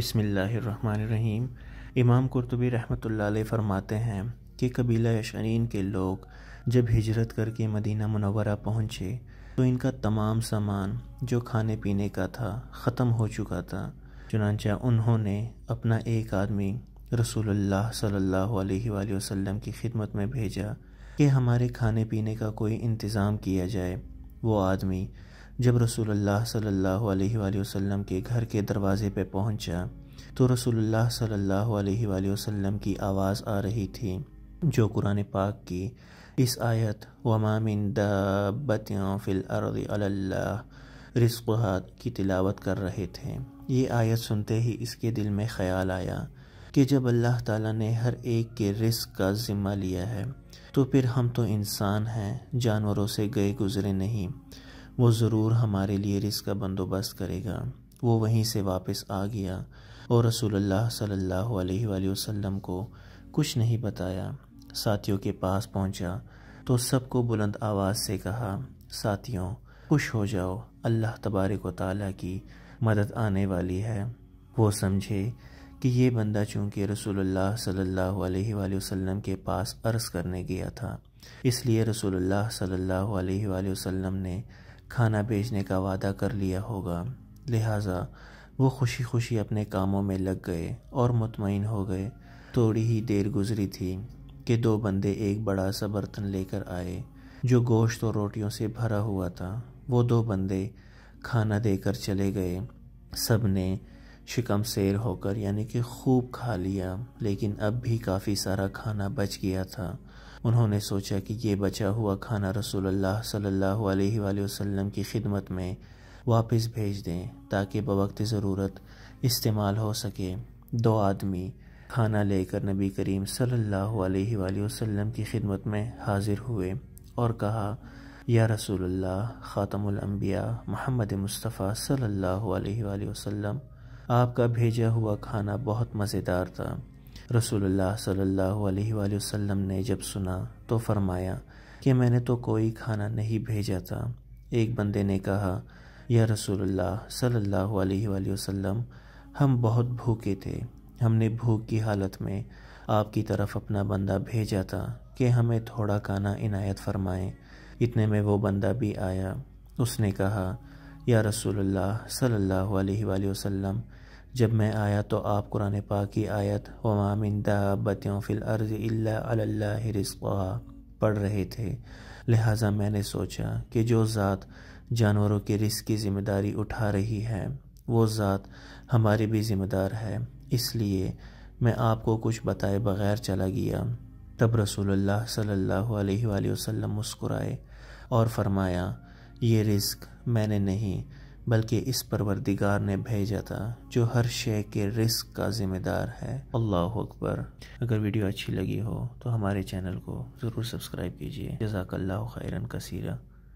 बसमीम इमाम कुरतबी रहमत फरमाते हैं कि कबीला यशरीन के लोग जब हिजरत करके मदीना मनवरा पहुँचे तो इनका तमाम सामान जो खाने पीने का था ख़त्म हो चुका था चुनाचा उन्होंने अपना एक आदमी रसूलुल्लाह सल्लल्लाहु अलैहि वसल्लम की खिदमत में भेजा कि हमारे खाने पीने का कोई इंतज़ाम किया जाए वो आदमी जब रसूलुल्लाह सल्लल्लाहु अलैहि वसल्लम के घर के दरवाजे पर पहुंचा तो रसूलुल्लाह सल्लल्लाहु अलैहि वसल्लम की आवाज़ आ रही थी जो कुरान पाक की इस आयत वमामिन की तिलावत कर रहे थे ये आयत सुनते ही इसके दिल में ख्याल आया कि जब अल्लाह ताला ने हर एक के रिस्क का ज़िम्मा लिया है तो फिर हम तो इंसान हैं जानवरों से गए गुजरे नहीं वो ज़रूर हमारे लिए रिस्क का बंदोबस्त करेगा वो वहीं से वापस आ गया और रसूलुल्लाह सल्लल्लाहु अलैहि वसल्लम को कुछ नहीं बताया साथियों के पास पहुंचा तो सबको बुलंद आवाज़ से कहा साथियों खुश हो जाओ अल्लाह तबारक ताली की मदद आने वाली है वो समझे कि ये बंदा चूँकि रसूलुल्लाह सल्लल्लाहु अलैहि वसल्लम के पास अर्ज़ करने गया था इसलिए रसूलुल्लाह सल्लल्लाहु अलैहि वसल्लम ने खाना भेजने का वादा कर लिया होगा लिहाजा वो खुशी खुशी अपने कामों में लग गए और मुतमिन हो गए थोड़ी ही देर गुजरी थी कि दो बंदे एक बड़ा सा बर्तन लेकर आए जो गोश्त और रोटियों से भरा हुआ था वो दो बंदे खाना देकर चले गए सब ने शिकम शेर होकर यानी कि खूब खा लिया लेकिन अब भी काफ़ी सारा खाना बच गया था उन्होंने सोचा कि ये बचा हुआ खाना रसूलुल्लाह सल्लल्लाहु अलैहि वसल्लम की खिदमत में वापस भेज दें ताकि बवक्त ज़रूरत इस्तेमाल हो सके दो आदमी खाना लेकर नबी करीम सल्लल्लाहु अलैहि वसल्लम की खिदमत में हाजिर हुए और कहा या रसूलुल्लाह ख़ातमुल अम्बिया मोहम्मद मुस्तफ़ा सल्लल्लाहु अलैहि वसल्लम आपका भेजा हुआ खाना बहुत मज़ेदार था रसूलुल्लाह सल्लल्लाहु अलैहि वसल्लम ने जब सुना तो फरमाया कि मैंने तो कोई खाना नहीं भेजा था एक बंदे ने कहा या रसूलुल्लाह सल्लल्लाहु अलैहि वसल्लम हम बहुत भूखे थे हमने भूख की हालत में आपकी तरफ अपना बंदा भेजा था कि हमें थोड़ा खाना इनायत फरमाएं इतने में वो बंदा भी आया उसने कहा या रसूलुल्लाह सल्लल्लाहु अलैहि वसल्लम जब मैं आया तो आप कुरान पाक की आयत वमामिन अल्लाह रिस्वा पढ़ रहे थे लिहाजा मैंने सोचा कि जो ज़ात जानवरों के रिस्क की ज़िम्मेदारी उठा रही है वो ज़ात हमारी भी ज़िम्मेदार है इसलिए मैं आपको कुछ बताए बगैर चला गया तब रसूलुल्लाह सल्लल्लाहु अलैहि वसल्लम मुस्कुराए और फरमाया ये रिस्क मैंने नहीं बल्कि इस परवरदिगार ने भेजा था जो हर शे के रिस्क का ज़िम्मेदार है अल्लाह अकबर अगर वीडियो अच्छी लगी हो तो हमारे चैनल को ज़रूर सब्सक्राइब कीजिए जजाकल्ला खैरन कसीरा